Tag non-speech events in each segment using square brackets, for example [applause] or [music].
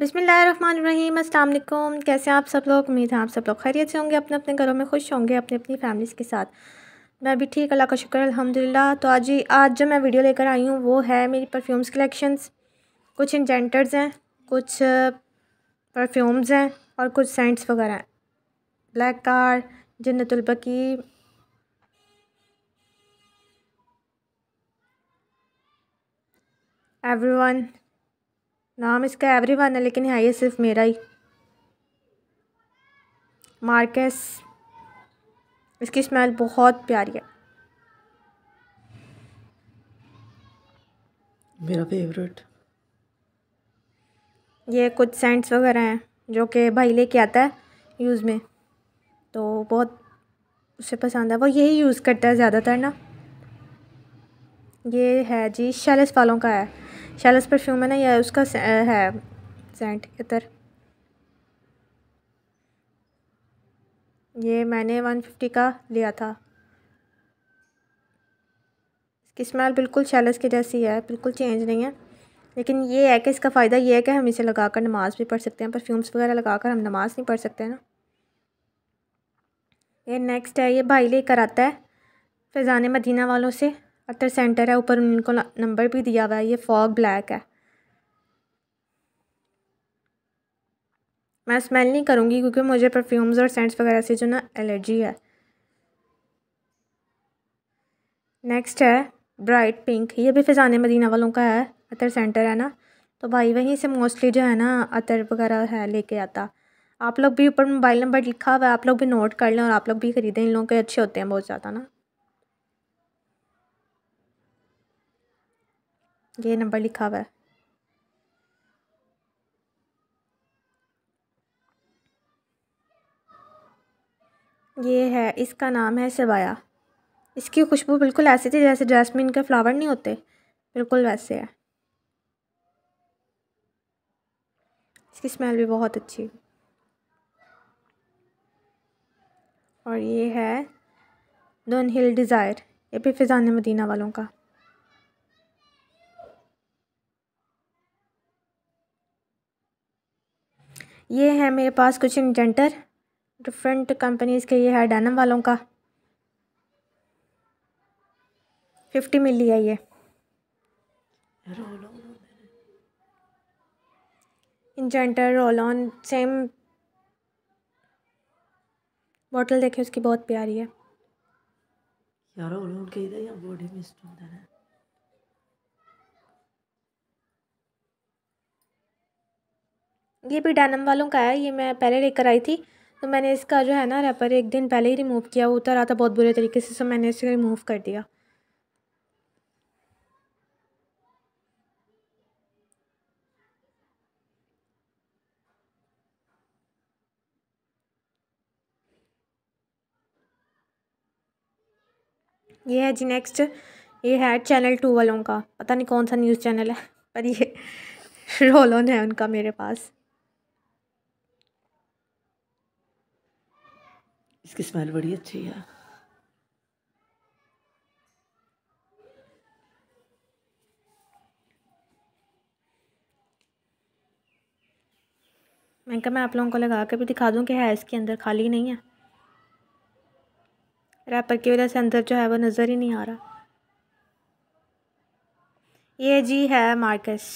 बिसमीम अल्लाम कैसे आप सब लोग उम्मीद है आप सब लोग खैरियत से होंगे अपने अपने घरों में खुश होंगे अपनी अपनी फैमिलीज़ के साथ मैं भी ठीक अल्लाह का शुक्र अल्हम्दुलिल्लाह तो आज ही आज जो मैं वीडियो लेकर आई हूँ वो है मेरी परफ्यूम्स कलेक्शंस कुछ इंजेंटर्स हैं कुछ परफ्यूम्स हैं और कुछ सेंट्स वगैरह हैं ब्लैक कार जन्नतुलबकी एवरीवन नाम इसका एवरी वन है लेकिन है ये सिर्फ मेरा ही मार्केस इसकी स्मेल बहुत प्यारी है मेरा फेवरेट ये कुछ सेंट्स वगैरह हैं जो कि भाई लेके आता है यूज़ में तो बहुत उसे पसंद है वो यही यूज़ करता है ज़्यादातर ना ये है जी शैलिस वालों का है शैलस परफ्यूम है ना यह उसका है सेंट इतर ये मैंने वन फिफ्टी का लिया था इसकी स्मेल बिल्कुल शैलस के जैसी है बिल्कुल चेंज नहीं है लेकिन ये है कि इसका फ़ायदा ये है कि हम इसे लगा कर नमाज़ भी पढ़ सकते हैं परफ्यूम्स वगैरह लगा कर हम नमाज़ नहीं पढ़ सकते ना ये नेक्स्ट है ये भाई लेकर आता है फैज़ान मदीना वालों से पत्थर सेंटर है ऊपर उनको नंबर भी दिया हुआ है ये फॉग ब्लैक है मैं स्मेल नहीं करूँगी क्योंकि मुझे परफ्यूम्स और सेंट्स वगैरह से जो ना एलर्जी है नेक्स्ट है ब्राइट पिंक ये भी फिजान मदीना वालों का है अतर सेंटर है ना तो भाई वहीं से मोस्टली जो है ना अतर वगैरह है लेके आता आप लोग भी ऊपर मोबाइल नंबर लिखा हुआ है आप लोग भी नोट कर लें और आप लोग भी ख़रीदें इन लोगों के अच्छे होते हैं बहुत ज़्यादा ना ये नंबर लिखा हुआ है ये है इसका नाम है सिवाया इसकी खुशबू बिल्कुल ऐसी थी जैसे जैस्मिन के फ्लावर नहीं होते बिल्कुल वैसे है इसकी स्मेल भी बहुत अच्छी और ये है दोन हिल डिज़ायर ये भी फ़िज़ान मदीना वालों का ये है मेरे पास कुछ इंजेंटर डिफरेंट कंपनीज़ के ये है डैनम वालों का फिफ्टी मिली है ये इंजेंटर रोल ऑन सेम बॉटल देखे उसकी बहुत प्यारी है यार उनके इधर या बॉडी मिस्ट होता है ये भी डैनम वालों का है ये मैं पहले लेकर आई थी तो मैंने इसका जो है ना रैपर एक दिन पहले ही रिमूव किया वो उतर रहा था बहुत बुरे तरीके से सो तो मैंने इसे रिमूव कर दिया ये है जी नेक्स्ट ये है चैनल टू वालों का पता नहीं कौन सा न्यूज़ चैनल है पर ये रोल [laughs] ऑन है उनका मेरे पास इसकी स्मेल बड़ी अच्छी है मैंने कहा मैं आप लोगों को लगा के भी दिखा दूँ कि है इसके अंदर खाली नहीं है रैपर की वजह से अंदर जो है वो नज़र ही नहीं आ रहा ये जी है मार्कस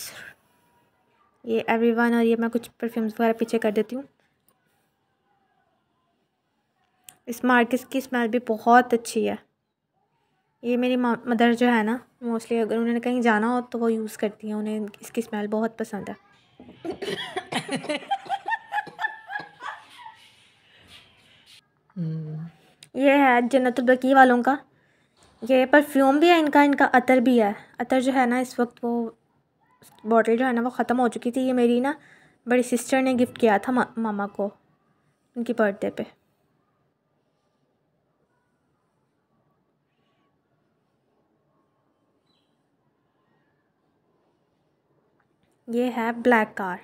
ये एवरीवन और ये मैं कुछ परफ्यूम्स वगैरह पीछे कर देती हूँ इस मार्केट की स्मेल भी बहुत अच्छी है ये मेरी मदर जो है ना मोस्टली अगर उन्होंने कहीं जाना हो तो वो यूज़ करती हैं उन्हें इसकी स्मेल बहुत पसंद है हम्म। ये है जन्नतुल्बकी वालों का ये परफ्यूम भी है इनका इनका अतर भी है अतर जो है ना इस वक्त वो बॉटल जो है ना वो ख़त्म हो चुकी थी ये मेरी ना बड़ी सिस्टर ने गिफ्ट किया था मा, मामा को उनकी बर्थडे पे ये है ब्लैक कार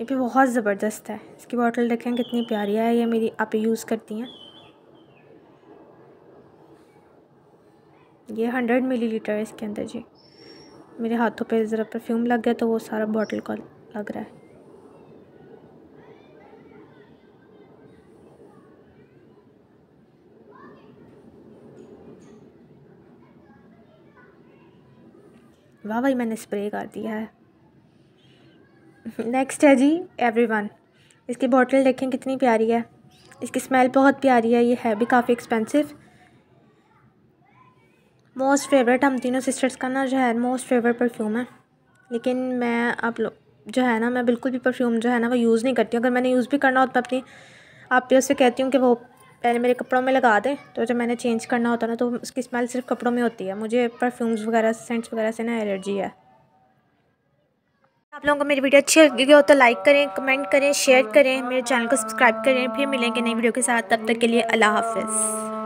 ये भी बहुत ज़बरदस्त है इसकी बॉटल देखें कितनी प्यारी है ये मेरी आप यूज़ करती हैं ये हंड्रेड मिलीलीटर है इसके अंदर जी मेरे हाथों पे ज़रा परफ्यूम लग गया तो वो सारा बॉटल का लग रहा है वाह भाई मैंने स्प्रे कर दिया है नेक्स्ट है जी एवरीवन इसकी बॉटल देखें कितनी प्यारी है इसकी स्मेल बहुत प्यारी है ये है भी काफ़ी एक्सपेंसिव मोस्ट फेवरेट हम तीनों सिस्टर्स का ना जो है मोस्ट फेवरेट परफ्यूम है लेकिन मैं आप लोग जो है ना मैं बिल्कुल भी परफ्यूम जो है ना वो यूज़ नहीं करती अगर मैंने यूज़ भी करना हो तो मैं अपनी आप पे उससे कहती हूँ कि वो पहले मेरे कपड़ों में लगा दें तो जब मैंने चेंज करना होता ना तो उसकी स्मेल सिर्फ कपड़ों में होती है मुझे परफ्यूम्स वगैरह सेंट्स वगैरह से ना एलर्जी है आप लोगों को मेरी वीडियो अच्छी लगी हो तो लाइक करें कमेंट करें शेयर करें मेरे चैनल को सब्सक्राइब करें फिर मिलेंगे नई वीडियो के साथ तब तक के लिए अल्लाह हाफिज़